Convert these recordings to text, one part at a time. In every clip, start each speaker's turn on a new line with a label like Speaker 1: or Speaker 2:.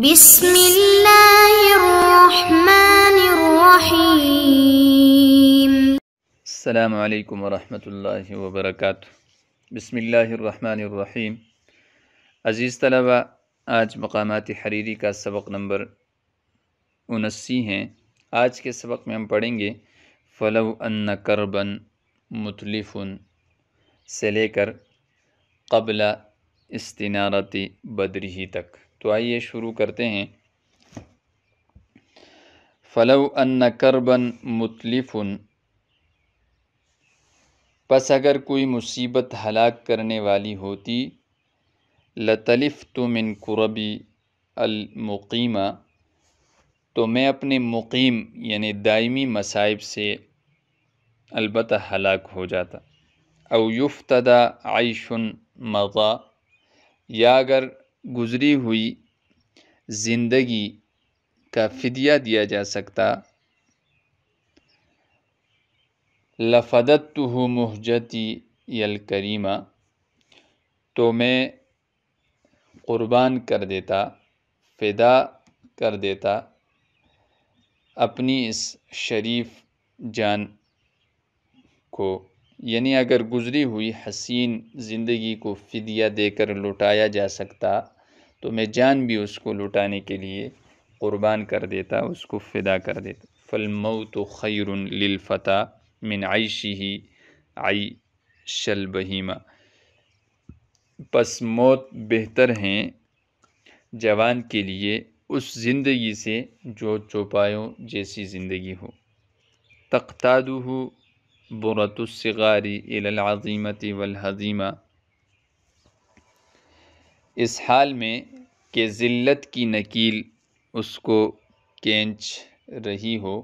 Speaker 1: بسم اللہ الرحمن الرحیم السلام علیکم ورحمۃ اللہ وبرکاتہ بسم اللہ الرحمن الرحیم عزیز طلبہ آج مقامات حریری کا سبق نمبر انسی ہیں آج کے سبق میں ہم پڑھیں گے فَلَوْ أَنَّ ان کربن متلفن سے لے کر استنارت استنارتی ہی تک تو آئیے شروع کرتے ہیں فلو ان کربن مطلف پس اگر کوئی مصیبت ہلاک کرنے والی ہوتی لطلف تو من قربی المقیمہ تو میں اپنے مقیم یعنی دائمی مصائب سے البتہ ہلاک ہو جاتا او یفتدا عیشن مغا یا اگر گزری ہوئی زندگی کا فدیہ دیا جا سکتا لفدت تو محجتی یل یلکریمہ تو میں قربان کر دیتا فدا کر دیتا اپنی اس شریف جان کو یعنی اگر گزری ہوئی حسین زندگی کو فدیہ دے کر لوٹایا جا سکتا تو میں جان بھی اس کو لٹانے کے لیے قربان کر دیتا اس کو فدا کر دیتا فالموت خیر تو من عیشی ہی آئی پس موت بہتر ہیں جوان کے لیے اس زندگی سے جو چوپایوں جیسی زندگی ہو تختاد ہو برۃۃ الصغاری الازیمتِ و اس حال میں کہ ذلت کی نکیل اس کو کینچ رہی ہو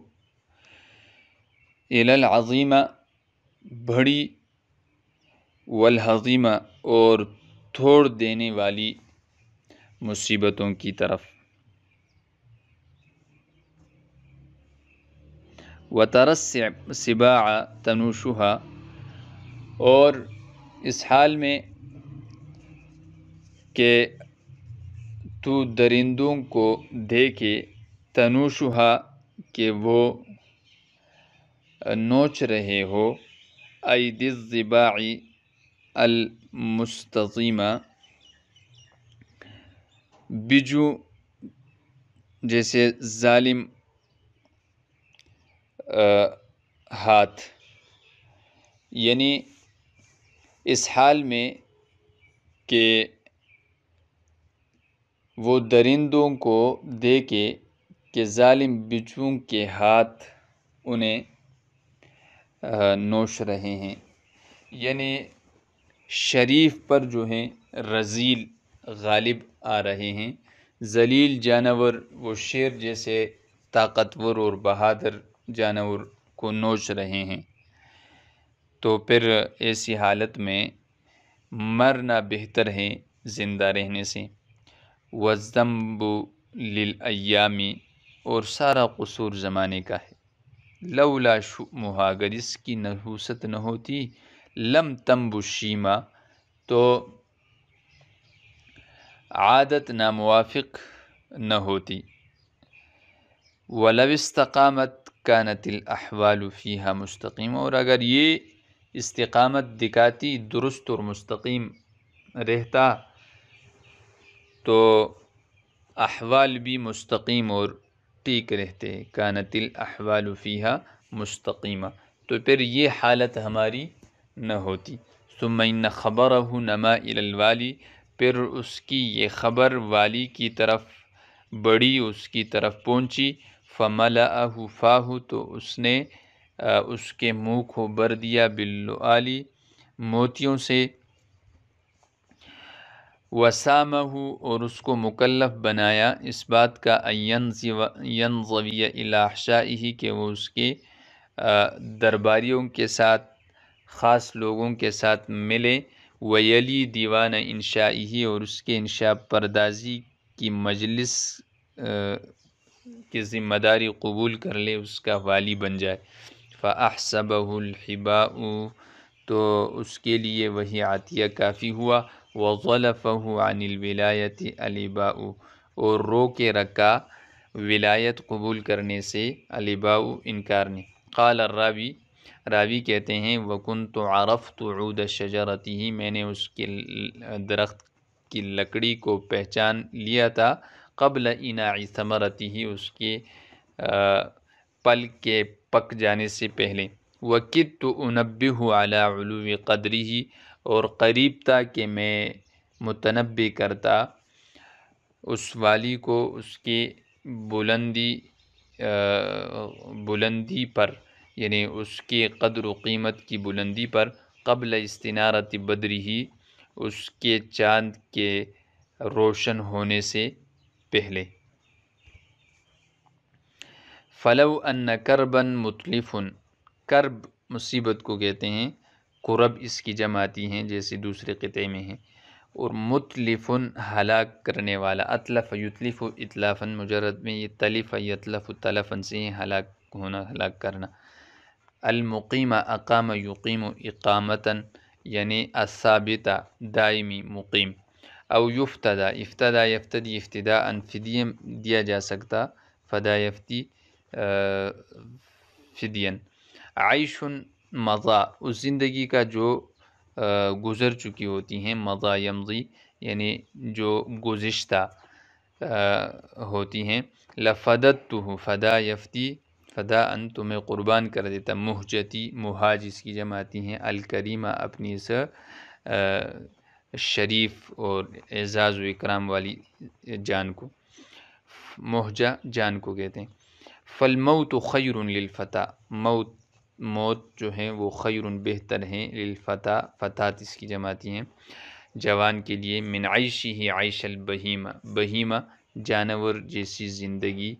Speaker 1: العظیمہ للعظیمہ بڑی والحظیمہ اور توڑ دینے والی مصیبتوں کی طرف و ترس سباع تنوشہ اور اس حال میں کہ تو درندوں کو دے تنوشہا کہ وہ نوچ رہے ہو عید دباعی المستیمہ بجو جیسے ظالم ہاتھ یعنی اس حال میں کہ وہ درندوں کو دے کے کہ ظالم بچوں کے ہاتھ انہیں نوش رہے ہیں یعنی شریف پر جو ہیں رزیل غالب آ رہے ہیں ذلیل جانور وہ شیر جیسے طاقتور اور بہادر جانور کو نوچ رہے ہیں تو پھر ایسی حالت میں مرنا بہتر ہے زندہ رہنے سے وزمب لیامی اور سارا قصور زمانے کا ہے لولا اگر اس کی نحوست نہ ہوتی لم تمب شیما تو عادت ناموافق نہ ہوتی ولو استقامت کا نتل احوال فیحہ مستقیم اور اگر یہ استقامت دکھاتی درست اور مستقیم رہتا تو احوال بھی مستقیم اور ٹیک رہتے ہیں الاحوال فیہا احوال مستقیمہ تو پھر یہ حالت ہماری نہ ہوتی ثم ان خبرہ نما الوالی پھر اس کی یہ خبر والی کی طرف بڑی اس کی طرف پہنچی فملا فاہو تو اس نے اس کے منہ کو بر دیا بل موتیوں سے وسامہ اور اس کو مکلف بنایا اس بات کا ینزو ینویہ علاشہ کہ وہ اس کے درباریوں کے ساتھ خاص لوگوں کے ساتھ ملے ویلی دیوان انشائی اور اس کے انشاء پردازی کی مجلس کی ذمہ داری قبول کر لے اس کا والی بن جائے فع صبح تو اس کے لیے وہی عطیہ کافی ہوا وہ عن الولایت انل اور رو کے رکھا ولایت قبول کرنے سے الباؤ انکار نے قال الراوی راوی کہتے ہیں وکن تو عرفت عود شجرتی ہی میں نے اس کے درخت کی لکڑی کو پہچان لیا تھا قبل انعتما ثمرتی ہی اس کے پل کے پک جانے سے پہلے وکت تو انبی ہو اعلی علو قدری ہی اور قریب تھا کہ میں متنبی کرتا اس والی کو اس کی بلندی بلندی پر یعنی اس کی قدر و قیمت کی بلندی پر قبل استنارت بدری ہی اس کے چاند کے روشن ہونے سے پہلے فلو ان کربن مطلف کرب مصیبت کو کہتے ہیں قرب اس کی جماعتی ہیں جیسے دوسرے قطعے میں ہیں اور متلفن ہلاک کرنے والا اطلف یتلف اطلافن مجرد میں یہ تلف یتلف تلفن سے ہلاک ہونا ہلاک کرنا المقیم اقام یقیم و اقامتاً یعنی اسابطہ دائمی مقیم او یفتدا افتدا یفتدی افتدا انفدین دیا جا سکتا فدا یفتی فدین آیشن مضا اس زندگی کا جو گزر چکی ہوتی ہیں مضا یمضی یعنی جو گزشتہ ہوتی ہیں لفدت تو فدا یفتی فدا ان تمہیں قربان کر دیتا مہجتی محا جس کی جماعتی ہیں الکریمہ اپنی سے شریف اور اعزاز و اکرام والی جان کو محجا جان کو کہتے ہیں فلموت خیر الفتح موت موت جو ہیں وہ خیر بہتر ہیں للفتح فتح اس کی جماعتی ہیں جوان کے لیے من عیشی ہی عائش البہیمہ بہیمہ جانور جیسی زندگی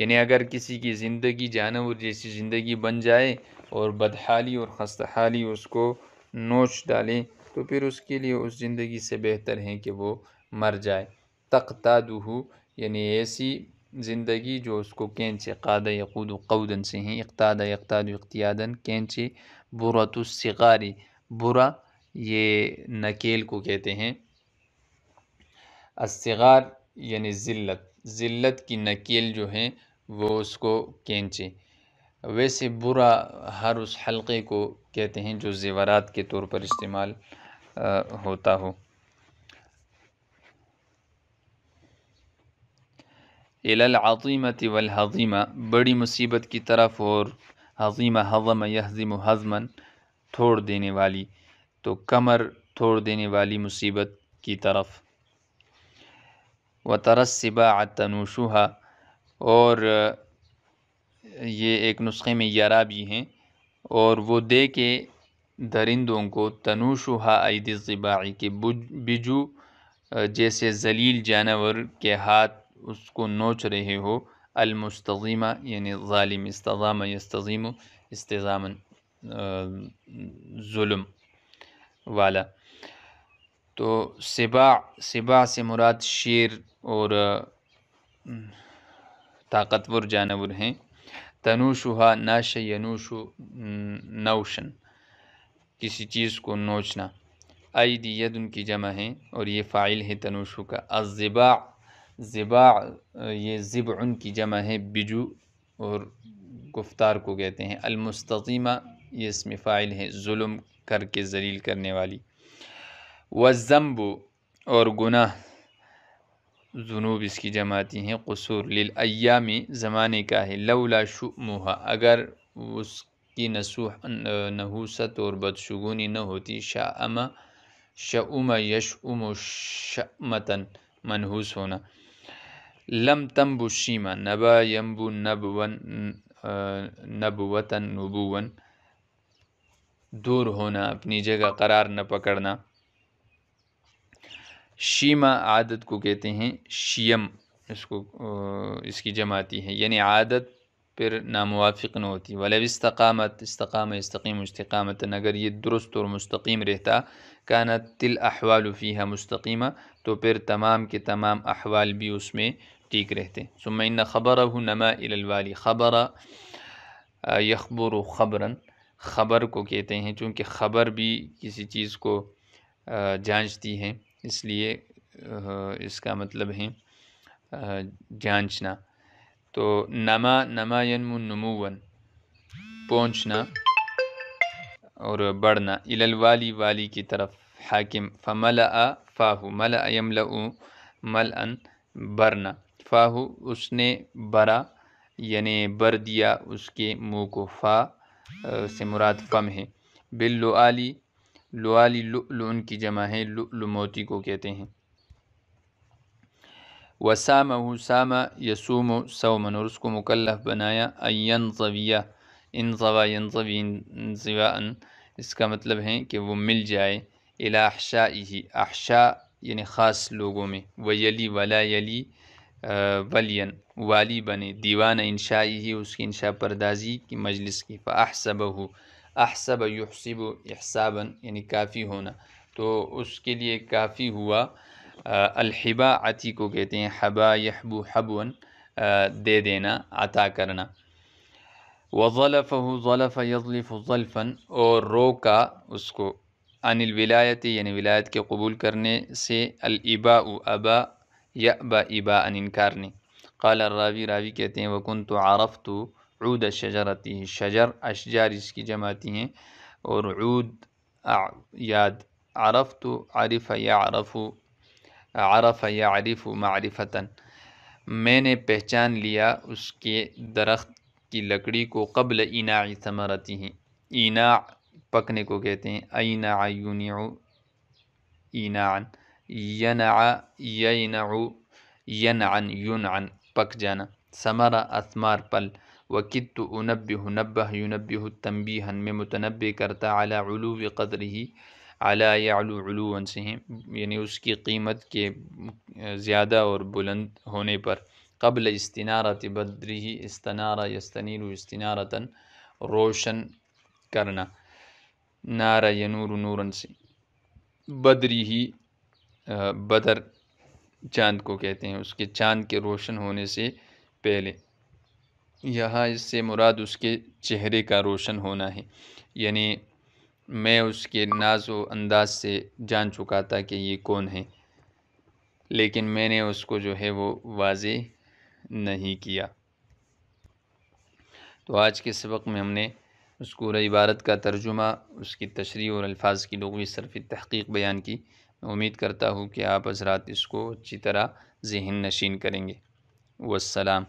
Speaker 1: یعنی اگر کسی کی زندگی جانور جیسی زندگی بن جائے اور بدحالی اور خستحالی اس کو نوچ ڈالیں تو پھر اس کے لیے اس زندگی سے بہتر ہیں کہ وہ مر جائے تختہ یعنی ایسی زندگی جو اس کو کینچے و قودن سے ہیں اقتادہ اقتاد اقتیادن کینچے برۃۃ الصاری برا یہ نکیل کو کہتے ہیں السغار یعنی ذلت ذلت کی نکیل جو ہیں وہ اس کو کینچے ویسے برا ہر اس حلقے کو کہتے ہیں جو زیورات کے طور پر استعمال ہوتا ہو یہ والحظیمہ بڑی مصیبت کی طرف اور حظیمہ حظم یحظم و ہضم تھوڑ دینے والی تو کمر تھوڑ دینے والی مصیبت کی طرف و طرس اور یہ ایک نسخے میں بھی ہیں اور وہ دے کے درندوں کو تنوشوہا عید الزباعی کے بجو جیسے ذلیل جانور کے ہاتھ اس کو نوچ رہے ہو المستظیمہ یعنی ظالم استضامہ یستظیم استظام ظلم والا تو سبا سبا سے مراد شیر اور طاقتور جانور ہیں تنوشوہا ناش ینوشو ینوش نوشن کسی چیز کو نوچنا ید ان کی جمع ہیں اور یہ فائل ہے تنوشو کا الزباع ذبا یہ ذب ان کی جمع ہے بجو اور گفتار کو کہتے ہیں المستقیمہ یہ فائل ہے ظلم کر کے ذلیل کرنے والی و اور گناہ جنوب اس کی جماعتی ہیں قصور لیلیا زمانے کا ہے لولا شموح اگر اس کی نسوح نحوست اور بدشگونی نہ ہوتی شاہم شعما یشعم و شمتن منحوس ہونا لم تنبو الشيما نبا ينبو نبوا نبوة نبوا दूर होना अपनी जगह करार न पकड़ना शीमा आदत को कहते हैं शियम इसको इसकी जमाती है यानी आदत फिर नामुआफ़ न होती वलब इस्तकामत इस्तकाम इस्तकीम इस्तकामत अगर ये दुरुस्त और मुस्तकीम रहता कानत तिल अहवाल फ़ी है मुस्तकीमा तो फिर तमाम के तमाम अहवाल भी उसमें ٹھیک رہتے ان خبر ہو نما الوالی خبر یخبر و خبرن خبر کو کہتے ہیں چونکہ خبر بھی کسی چیز کو جانچتی ہے اس لیے اس کا مطلب ہے جانچنا تو نما نما ینم المواً پہنچنا اور بڑھنا الوالی والی کی طرف حاکم فمل ملا فاہو مل ایم اَََ مل ان برنا فاہو اس نے برا یعنی بر دیا اس کے منہ کو فا سے مراد فم ہے بل لعالی لو علی کی جماع موتی کو کہتے ہیں وسامہ حسام یسوم و اور اس کو مکلف بنایا اینضویہ انضواین ضوض اس کا مطلب ہے کہ وہ مل جائے الحشہی احشا یعنی خاص لوگوں میں وہ یلی ولا یلی ولین والی بنے دیوان انشائی ہی اس کی انشاء پردازی کی مجلس کی فاحصب ہو احسب یحسب و یعنی کافی ہونا تو اس کے لیے کافی ہوا الحبا عتی کو کہتے ہیں حبا یحبو حبون دے دینا عطا کرنا و ظالف ہُو ظالف یضلف ظلفن اور روکا اس کو ان الولایت یعنی ولایت کے قبول کرنے سے الابا ابا یا با ابا ان انکار نے قال الراوی راوی کہتے ہیں وکن تو عارف تو عود شجرتی شجر اشجار اس کی جماعتی ہیں اور عود یاد عرف تو عارف یا عرف عرف یا عارف و میں نے پہچان لیا اس کے درخت کی لکڑی کو قبل اینا ثمرتی ہیں اینا پکنے کو کہتے ہیں اینا ينع ينع ينعا ينعا पक जाना समरा असमार पल वकित तो उनब्य नब्बह युनब्य तंबीहन में मुतनब करता अला उलू कदर ही अला यालून से हैं यानी उसकी कीमत के ज़्यादा और बुलंद होने पर कबल इस्तनारत बद्री ही इस्तनारा यस्तनीर इस्तनारतन रोशन करना नारा यनूर नूरन से बद्री ही بدر چاند کو کہتے ہیں اس کے چاند کے روشن ہونے سے پہلے یہاں اس سے مراد اس کے چہرے کا روشن ہونا ہے یعنی میں اس کے ناز و انداز سے جان چکا تھا کہ یہ کون ہے لیکن میں نے اس کو جو ہے وہ واضح نہیں کیا تو آج کے سبق میں ہم نے اس کو عبارت کا ترجمہ اس کی تشریح اور الفاظ کی لغوی صرف تحقیق بیان کی امید کرتا ہوں کہ آپ حضرات اس کو اچھی طرح ذہن نشین کریں گے والسلام